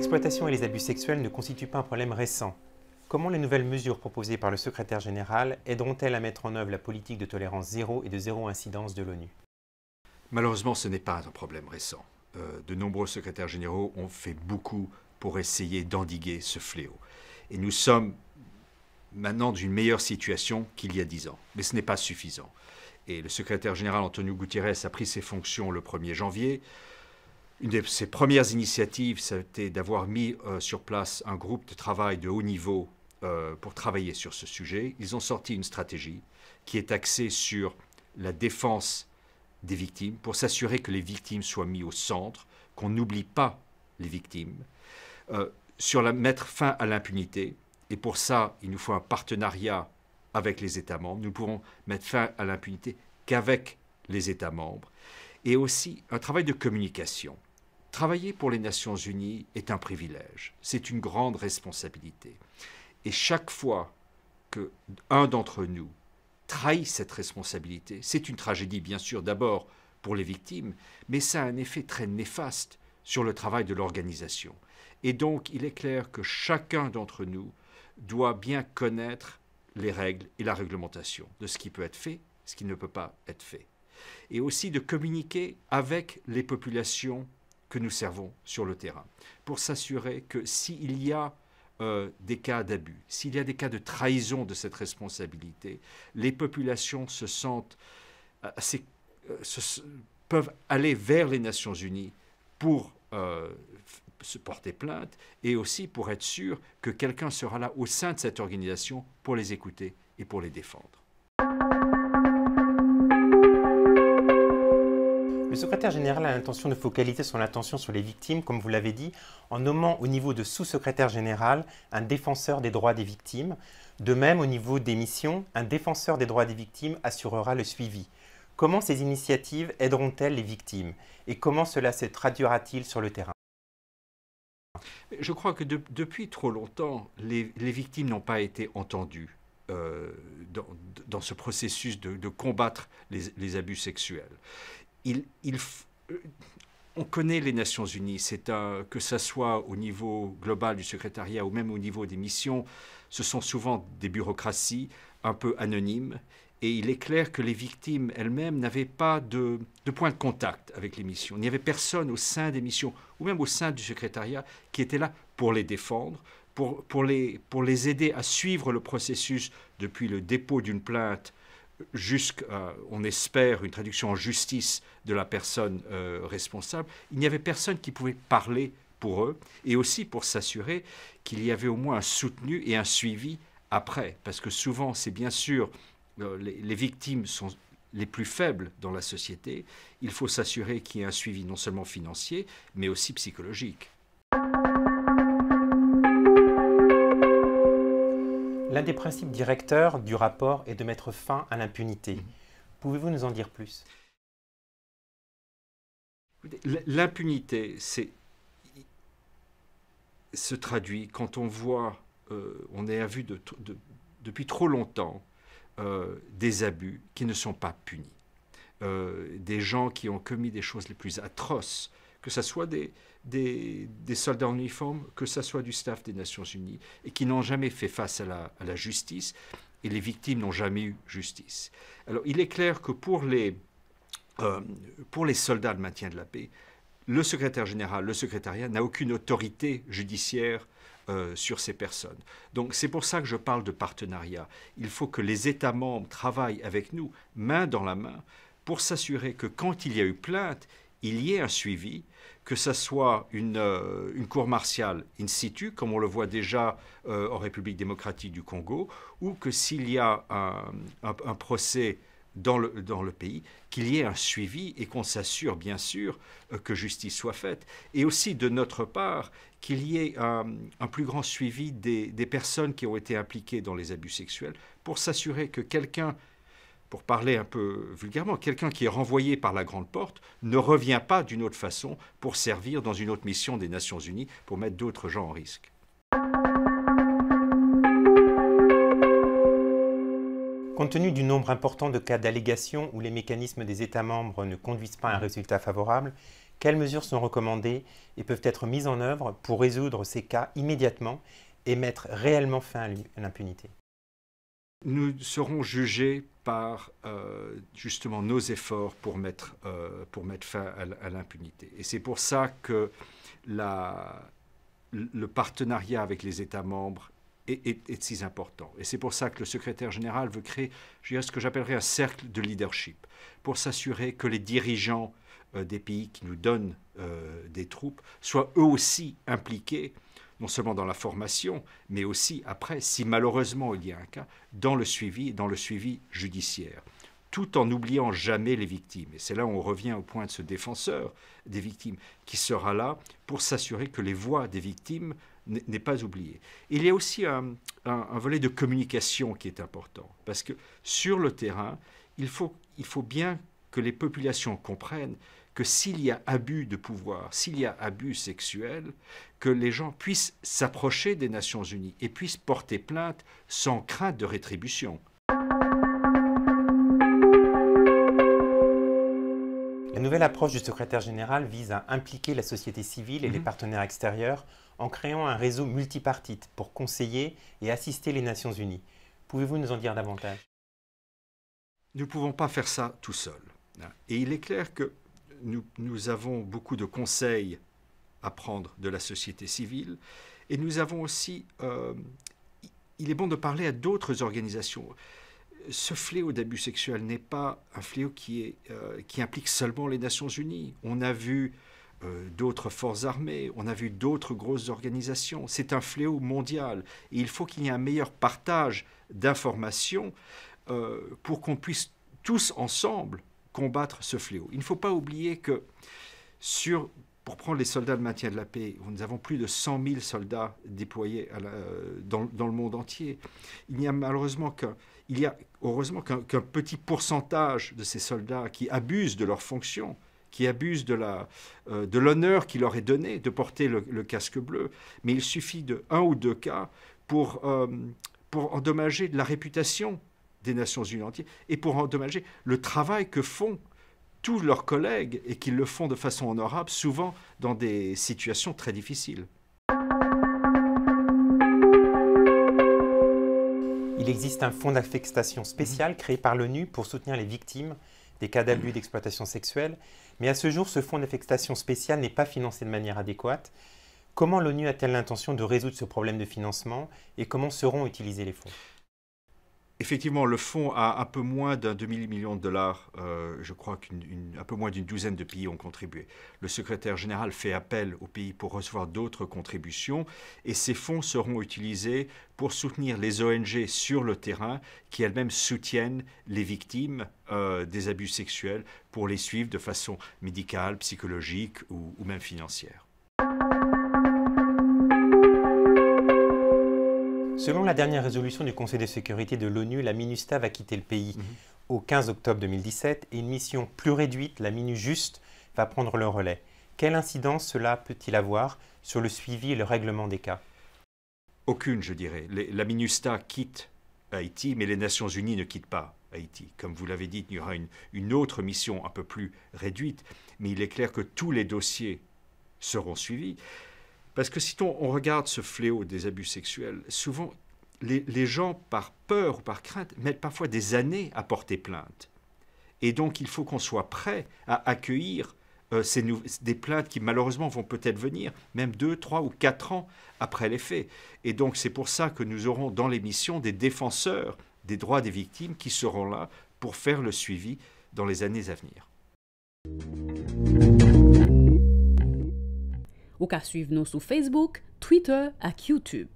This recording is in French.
L'exploitation et les abus sexuels ne constituent pas un problème récent. Comment les nouvelles mesures proposées par le secrétaire général aideront-elles à mettre en œuvre la politique de tolérance zéro et de zéro incidence de l'ONU Malheureusement, ce n'est pas un problème récent. Euh, de nombreux secrétaires généraux ont fait beaucoup pour essayer d'endiguer ce fléau. Et nous sommes maintenant dans une meilleure situation qu'il y a dix ans. Mais ce n'est pas suffisant. Et le secrétaire général Antonio Guterres a pris ses fonctions le 1er janvier. Une de ses premières initiatives, c'était d'avoir mis euh, sur place un groupe de travail de haut niveau euh, pour travailler sur ce sujet. Ils ont sorti une stratégie qui est axée sur la défense des victimes pour s'assurer que les victimes soient mises au centre, qu'on n'oublie pas les victimes, euh, sur la mettre fin à l'impunité. Et pour ça, il nous faut un partenariat avec les États membres. Nous ne pourrons mettre fin à l'impunité qu'avec les États membres. Et aussi un travail de communication. Travailler pour les Nations Unies est un privilège, c'est une grande responsabilité. Et chaque fois que un d'entre nous trahit cette responsabilité, c'est une tragédie bien sûr d'abord pour les victimes, mais ça a un effet très néfaste sur le travail de l'organisation. Et donc il est clair que chacun d'entre nous doit bien connaître les règles et la réglementation de ce qui peut être fait, ce qui ne peut pas être fait. Et aussi de communiquer avec les populations que nous servons sur le terrain, pour s'assurer que s'il y a euh, des cas d'abus, s'il y a des cas de trahison de cette responsabilité, les populations se sentent euh, euh, peuvent aller vers les Nations Unies pour se porter plainte et aussi pour être sûr que quelqu'un sera là au sein de cette organisation pour les écouter et pour les défendre. Le secrétaire général a l'intention de focaliser son attention sur les victimes, comme vous l'avez dit, en nommant au niveau de sous-secrétaire général un défenseur des droits des victimes. De même, au niveau des missions, un défenseur des droits des victimes assurera le suivi. Comment ces initiatives aideront-elles les victimes et comment cela se traduira-t-il sur le terrain Je crois que depuis trop longtemps, les, victimes n'ont pas été entendues. Euh, dans, ce processus de, combattre les abus sexuels. Euh, on connaît les Nations Unies, c'est que ce soit au niveau global du secrétariat ou même au niveau des missions, ce sont souvent des bureaucraties un peu anonymes. Et il est clair que les victimes elles-mêmes n'avaient pas de, point de contact avec les missions. Il n'y avait personne au sein des missions, ou même au sein du secrétariat, qui était là pour les défendre, pour les aider à suivre le processus depuis le dépôt d'une plainte jusqu'à, euh, on espère, une traduction en justice de la personne euh, responsable, il n'y avait personne qui pouvait parler pour eux, et aussi pour s'assurer qu'il y avait au moins un soutenu et un suivi après. Parce que souvent, c'est bien sûr, euh, les, les victimes sont les plus faibles dans la société. Il faut s'assurer qu'il y ait un suivi non seulement financier, mais aussi psychologique. L'un des principes directeurs du rapport est de mettre fin à l'impunité. Mhm. Pouvez-vous nous en dire plus L'impunité, se traduit quand on voit, euh, on est à vue depuis trop longtemps euh, des abus qui ne sont pas punis. Euh, des gens qui ont commis des choses les plus atroces que ce soit des, des, soldats en uniforme, que ce soit du staff des Nations Unies, et qui n'ont jamais fait face à la, justice, et les victimes n'ont jamais eu justice. Alors il est clair que pour les, euh, pour les soldats de maintien de la paix, le secrétaire général, le secrétariat n'a aucune autorité judiciaire euh, sur ces personnes. Donc c'est pour ça que je parle de partenariat. Il faut que les États membres travaillent avec nous, main dans la main, pour s'assurer que quand il y a eu plainte, il y ait un suivi, que ce soit euh, une, cour martiale in situ, comme on le voit déjà euh, en République démocratique du Congo, ou que s'il y a un, procès dans le, dans le, pays, qu'il y ait un suivi et qu'on s'assure, bien sûr, euh, que justice soit faite. Et aussi, de notre part, qu'il y ait un, plus grand suivi des, des personnes qui ont été impliquées dans les abus sexuels pour s'assurer que quelqu'un pour parler un peu vulgairement, quelqu'un qui est renvoyé par la grande porte ne revient pas d'une autre façon pour servir dans une autre mission des Nations Unies, pour mettre d'autres gens en risque. Compte tenu du nombre important de cas d'allégations où les mécanismes des États membres ne conduisent pas à un résultat favorable, quelles mesures sont recommandées et peuvent être mises en œuvre pour résoudre ces cas immédiatement et mettre réellement fin à l'impunité nous serons jugés par euh, justement nos efforts pour mettre, euh, fin à, l'impunité. Et c'est pour ça que le partenariat avec les États membres est, si important. Et c'est pour ça que le secrétaire général veut créer ce que j'appellerais un cercle de leadership, pour s'assurer que les dirigeants euh, des pays qui nous donnent des troupes soient eux aussi impliqués non seulement dans la formation, mais aussi après, si malheureusement il y a un cas, dans le suivi, dans le suivi judiciaire, tout en n'oubliant jamais les victimes. Et c'est là où on revient au point de ce défenseur des victimes, qui sera là pour s'assurer que les voix des victimes n'aient pas oublié. Il y a aussi un, volet de communication qui est important, parce que sur le terrain, il faut, il faut bien que les populations comprennent que s'il y a abus de pouvoir, s'il y a abus sexuel, que les gens puissent s'approcher des Nations Unies et puissent porter plainte sans crainte de rétribution. La nouvelle approche du secrétaire général vise à impliquer la société civile et les mhm. partenaires extérieurs en créant un réseau multipartite pour conseiller et assister les Nations Unies. Pouvez-vous nous en dire davantage Nous ne pouvons pas faire ça tout seul. Et il est clair que nous, avons beaucoup de conseils à prendre de la société civile et nous avons aussi, euh, il est bon de parler à d'autres organisations. Ce fléau d'abus sexuels n'est pas un fléau qui, est, euh, qui implique seulement les Nations Unies. On a vu euh, d'autres forces armées, on a vu d'autres grosses organisations. C'est un fléau mondial. Et il faut qu'il y ait un meilleur partage d'informations pour qu'on puisse tous ensemble combattre ce fléau. Il ne faut pas oublier que sur, pour prendre les soldats de maintien de la paix, nous avons plus de 100 000 soldats déployés à dans, dans, le monde entier. Il n'y a malheureusement qu'un, il y a heureusement qu'un petit pourcentage de ces soldats qui abusent de leur fonction, qui abusent de, la, euh, de l'honneur qui leur est donné de porter le, casque bleu. Mais il suffit de un ou deux cas pour, euh, pour endommager de la réputation des Nations Unies entières et pour endommager le travail que font tous leurs collègues et qu'ils le font de façon honorable, souvent dans des situations très difficiles. Il existe un fonds d'affectation spécial créé par l'ONU pour soutenir les victimes des cas d'abus d'exploitation sexuelle, mais à ce jour, ce fonds d'affectation spéciale n'est pas financé de manière adéquate. Comment l'ONU a-t-elle l'intention de résoudre ce problème de financement et comment seront utilisés les fonds Effectivement, le fonds a un peu moins d'un demi-million de dollars. Euh, je crois qu'un peu moins d'une douzaine de pays ont contribué. Le secrétaire général fait appel aux pays pour recevoir d'autres contributions et ces fonds seront utilisés pour soutenir les ONG sur le terrain qui elles-mêmes soutiennent les victimes euh, des abus sexuels pour les suivre de façon médicale, psychologique ou même financière. Selon la dernière résolution du Conseil de sécurité de l'ONU, la MINUSTA va quitter le pays mhm. au 15 octobre 2017 et une mission plus réduite, la MINUJUST, va prendre le relais. Quelle incidence cela peut-il avoir sur le suivi et le règlement des cas Aucune, je dirais. la MINUSTA quitte Haïti, mais les Nations Unies ne quittent pas Haïti. Comme vous l'avez dit, il y aura une, autre mission un peu plus réduite, mais il est clair que tous les dossiers seront suivis. Parce que si on, regarde ce fléau des abus sexuels, souvent les, gens, par peur ou par crainte, mettent parfois des années à porter plainte. Et donc, il faut qu'on soit prêt à accueillir euh, ces des plaintes qui, malheureusement, vont peut-être venir, même deux, trois ou quatre ans après les faits. Et donc, c'est pour ça que nous aurons dans l'émission des défenseurs des droits des victimes qui seront là pour faire le suivi dans les années à venir. Ou qu'à suivre nous sur Facebook, Twitter et YouTube.